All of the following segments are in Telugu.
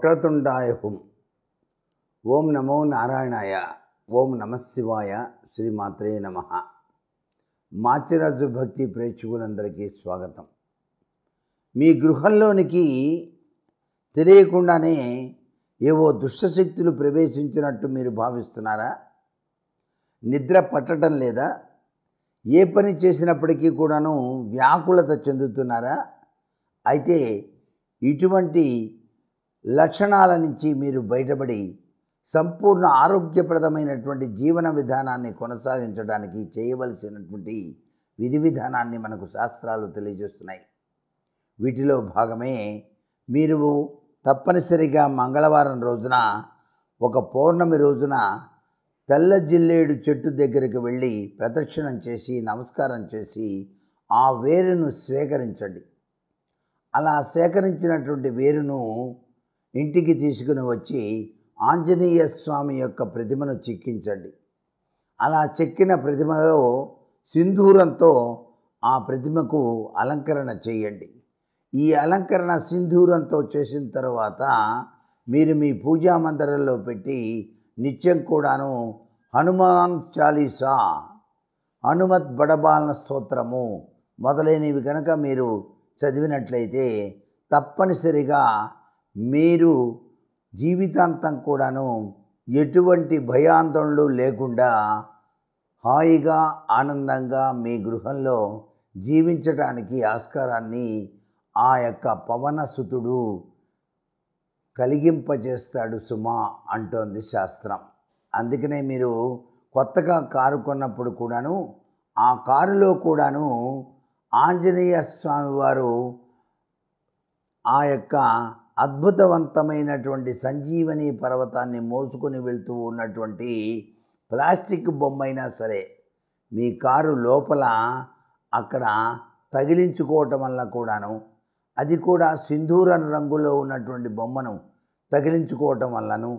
వక్రతుండాయహుం ఓం నమో నారాయణాయ ఓం నమశివాయ శ్రీమాత్రే నమ మాచిరాజు భక్తి ప్రేక్షకులందరికీ స్వాగతం మీ గృహంలోనికి తెలియకుండానే ఏవో దుష్టశక్తులు ప్రవేశించినట్టు మీరు భావిస్తున్నారా నిద్ర పట్టడం లేదా ఏ పని చేసినప్పటికీ కూడాను వ్యాకులత చెందుతున్నారా అయితే ఇటువంటి లక్షణాల నుంచి మీరు బయటపడి సంపూర్ణ ఆరోగ్యప్రదమైనటువంటి జీవన విధానాన్ని కొనసాగించడానికి చేయవలసినటువంటి విధి విధానాన్ని మనకు శాస్త్రాలు తెలియజేస్తున్నాయి వీటిలో భాగమే మీరు తప్పనిసరిగా మంగళవారం రోజున ఒక పౌర్ణమి రోజున తెల్ల జిల్లేడు చెట్టు దగ్గరికి వెళ్ళి ప్రదక్షిణం చేసి నమస్కారం చేసి ఆ వేరును స్వీకరించండి అలా సేకరించినటువంటి వేరును ఇంటికి తీసుకుని వచ్చి ఆంజనేయ స్వామి యొక్క ప్రతిమను చెక్కించండి అలా చెక్కిన ప్రతిమలో సింధూరంతో ఆ ప్రతిమకు అలంకరణ చేయండి ఈ అలంకరణ సింధూరంతో చేసిన తర్వాత మీరు మీ పూజా మందిరంలో పెట్టి నిత్యం కూడాను హనుమాన్ చాలీసా హనుమత్ బడబాలన స్తోత్రము మొదలైనవి కనుక మీరు చదివినట్లయితే తప్పనిసరిగా మీరు జీవితాంతం కూడాను ఎటువంటి భయాందోళనలు లేకుండా హాయిగా ఆనందంగా మీ గృహంలో జీవించడానికి ఆస్కారాన్ని ఆ యొక్క పవనసుతుడు కలిగింపజేస్తాడు సుమా అంటోంది శాస్త్రం అందుకనే మీరు కొత్తగా కారు కొన్నప్పుడు కూడాను ఆ కారులో కూడాను ఆంజనేయ స్వామివారు ఆ యొక్క అద్భుతవంతమైనటువంటి సంజీవని పర్వతాన్ని మోసుకొని వెళ్తూ ఉన్నటువంటి ప్లాస్టిక్ బొమ్మైనా సరే మీ కారు లోపల అక్కడ తగిలించుకోవటం వల్ల కూడాను అది కూడా సింధూర రంగులో ఉన్నటువంటి బొమ్మను తగిలించుకోవటం వల్లను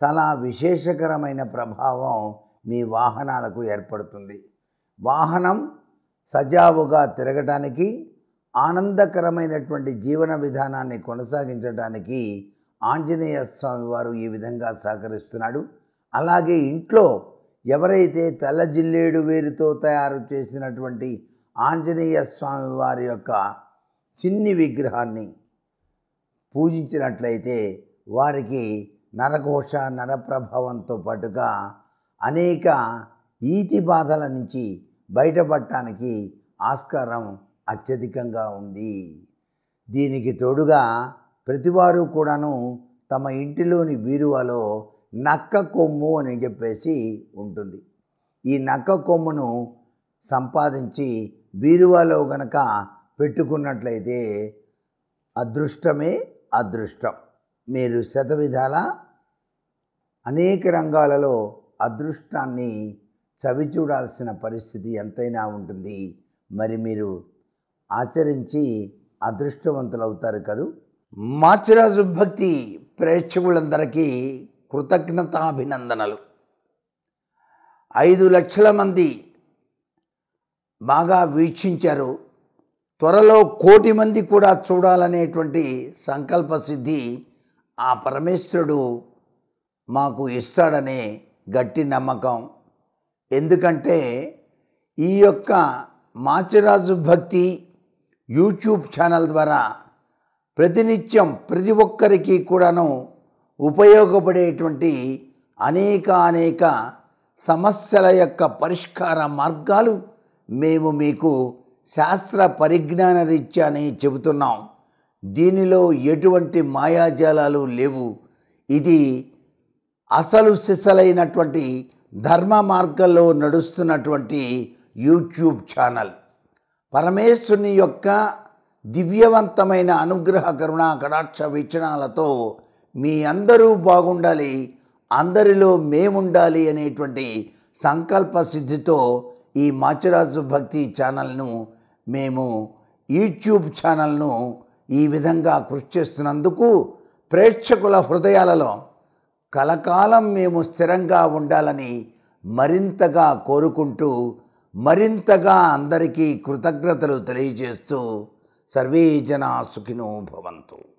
చాలా విశేషకరమైన ప్రభావం మీ వాహనాలకు ఏర్పడుతుంది వాహనం సజావుగా తిరగటానికి ఆనందకరమైనటువంటి జీవన విధానాన్ని కొనసాగించడానికి ఆంజనేయ వారు ఈ విధంగా సహకరిస్తున్నాడు అలాగే ఇంట్లో ఎవరైతే తెల్ల జిల్లేడు వేరుతో తయారు చేసినటువంటి ఆంజనేయ స్వామి వారి యొక్క చిన్ని విగ్రహాన్ని పూజించినట్లయితే వారికి నరఘోష నరప్రభావంతో పాటుగా అనేక ఈతి బాధల నుంచి బయటపడటానికి ఆస్కారం అత్యధికంగా ఉంది దీనికి తోడుగా ప్రతివారు కూడాను తమ ఇంటిలోని బీరువాలో నక్క కొమ్ము అని చెప్పేసి ఉంటుంది ఈ నక్క కొమ్మును సంపాదించి బీరువాలో గనక పెట్టుకున్నట్లయితే అదృష్టమే అదృష్టం మీరు శతవిధాల అనేక రంగాలలో అదృష్టాన్ని చవిచూడాల్సిన పరిస్థితి ఎంతైనా ఉంటుంది మరి మీరు ఆచరించి అదృష్టవంతులవుతారు కదూ మాచిరాజు భక్తి ప్రేక్షకులందరికీ కృతజ్ఞతాభినందనలు ఐదు లక్షల మంది బాగా వీక్షించారు త్వరలో కోటి మంది కూడా చూడాలనేటువంటి సంకల్ప సిద్ధి ఆ పరమేశ్వరుడు మాకు ఇస్తాడనే గట్టి నమ్మకం ఎందుకంటే ఈ యొక్క మాచిరాజు భక్తి యూట్యూబ్ ఛానల్ ద్వారా ప్రతినిత్యం ప్రతి ఒక్కరికి కూడాను ఉపయోగపడేటువంటి అనేక అనేక సమస్యల యొక్క పరిష్కార మార్గాలు మేము మీకు శాస్త్ర పరిజ్ఞాన రీత్యాని చెబుతున్నాం దీనిలో ఎటువంటి మాయాజాలాలు లేవు ఇది అసలు సిసలైనటువంటి ధర్మ మార్గంలో నడుస్తున్నటువంటి యూట్యూబ్ ఛానల్ పరమేశ్వరుని యొక్క దివ్యవంతమైన అనుగ్రహ కరుణ కటాక్ష వీక్షణాలతో మీ అందరూ బాగుండాలి అందరిలో మేముండాలి అనేటువంటి సంకల్ప సిద్ధితో ఈ మాచిరాజు భక్తి ఛానల్ను మేము యూట్యూబ్ ఛానల్ను ఈ విధంగా కృషి చేస్తున్నందుకు ప్రేక్షకుల హృదయాలలో కలకాలం మేము స్థిరంగా ఉండాలని మరింతగా కోరుకుంటూ మరింతగా అందరికీ కృతజ్ఞతలు తెలియజేస్తూ సర్వే జనా సుఖినో భవంతు